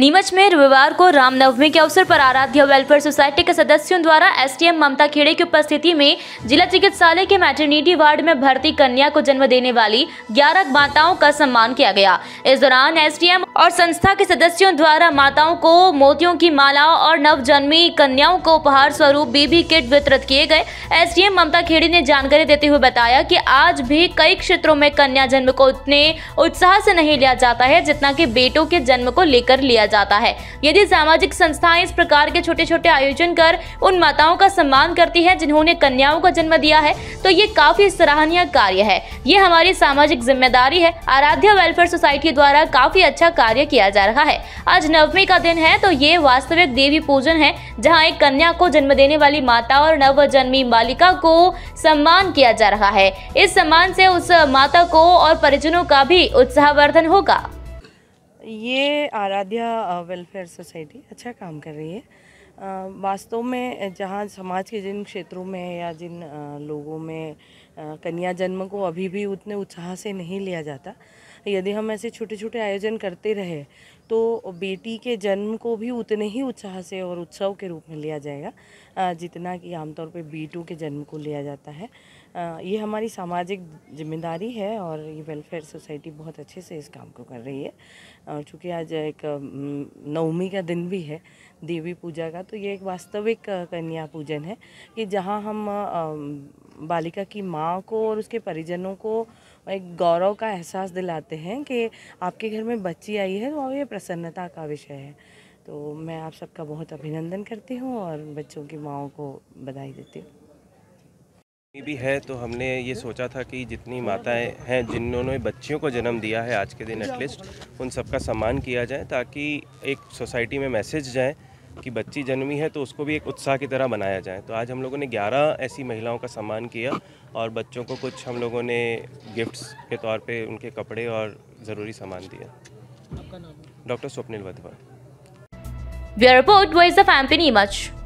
नीमच में रविवार को रामनवमी के अवसर पर आराध्य वेलफेयर सोसाइटी के सदस्यों द्वारा एसटीएम ममता खेड़े की उपस्थिति में जिला चिकित्सालय के मैटरनिटी वार्ड में भर्ती कन्या को जन्म देने वाली ग्यारह माताओं का सम्मान किया गया इस दौरान एसटीएम और संस्था के सदस्यों द्वारा माताओं को मोतियों की माला और नवजन्मी कन्याओं को उपहार स्वरूप बीबी किट वितरित किए गए एस ममता खेड़ी ने जानकारी देते हुए बताया की आज भी कई क्षेत्रों में कन्या जन्म को उतने उत्साह से नहीं लिया जाता है जितना की बेटों के जन्म को लेकर लिया जाता है यदि सामाजिक संस्थाएं इस प्रकार के छोटे छोटे आयोजन कर उन माताओं का सम्मान करती है जिन्होंने कन्याओं का जन्म दिया है तो ये काफी सराहनीय कार्य है ये हमारी सामाजिक जिम्मेदारी है आराध्या वेलफेयर सोसाइटी द्वारा काफी अच्छा कार्य किया जा रहा है आज नवमी का दिन है तो ये वास्तविक देवी पूजन है जहाँ एक कन्या को जन्म देने वाली माता और नव जन्मी बालिका को सम्मान किया जा रहा है इस सम्मान से उस माता को और परिजनों का भी उत्साहवर्धन होगा ये आराध्या वेलफेयर सोसाइटी अच्छा काम कर रही है वास्तव में जहाँ समाज के जिन क्षेत्रों में या जिन लोगों में कन्या जन्म को अभी भी उतने उत्साह से नहीं लिया जाता यदि हम ऐसे छोटे छोटे आयोजन करते रहे तो बेटी के जन्म को भी उतने ही उत्साह से और उत्सव के रूप में लिया जाएगा जितना कि आमतौर पर बेटों के जन्म को लिया जाता है ये हमारी सामाजिक जिम्मेदारी है और ये वेलफेयर सोसाइटी बहुत अच्छे से इस काम को कर रही है और चूँकि आज एक नवमी का दिन भी है देवी पूजा का तो ये एक वास्तविक कन्या पूजन है कि जहाँ हम बालिका की माँ को और उसके परिजनों को एक गौरव का एहसास दिलाते हैं कि आपके घर में बच्ची आई है तो ये प्रसन्नता का विषय है तो मैं आप सबका बहुत अभिनंदन करती हूँ और बच्चों की माओ को बधाई देती हूँ भी है तो हमने ये सोचा था कि जितनी माताएं हैं जिन्होंने बच्चियों को जन्म दिया है आज के दिन एटलीस्ट उन सबका सम्मान किया जाए ताकि एक सोसाइटी में मैसेज जाए कि बच्ची जन्मी है तो उसको भी एक उत्साह की तरह बनाया जाए तो आज हम लोगों ने 11 ऐसी महिलाओं का सम्मान किया और बच्चों को कुछ हम लोगों ने गिफ्ट्स के तौर पे उनके कपड़े और ज़रूरी सामान दिया doctor Swapnil Wadhwa report voice of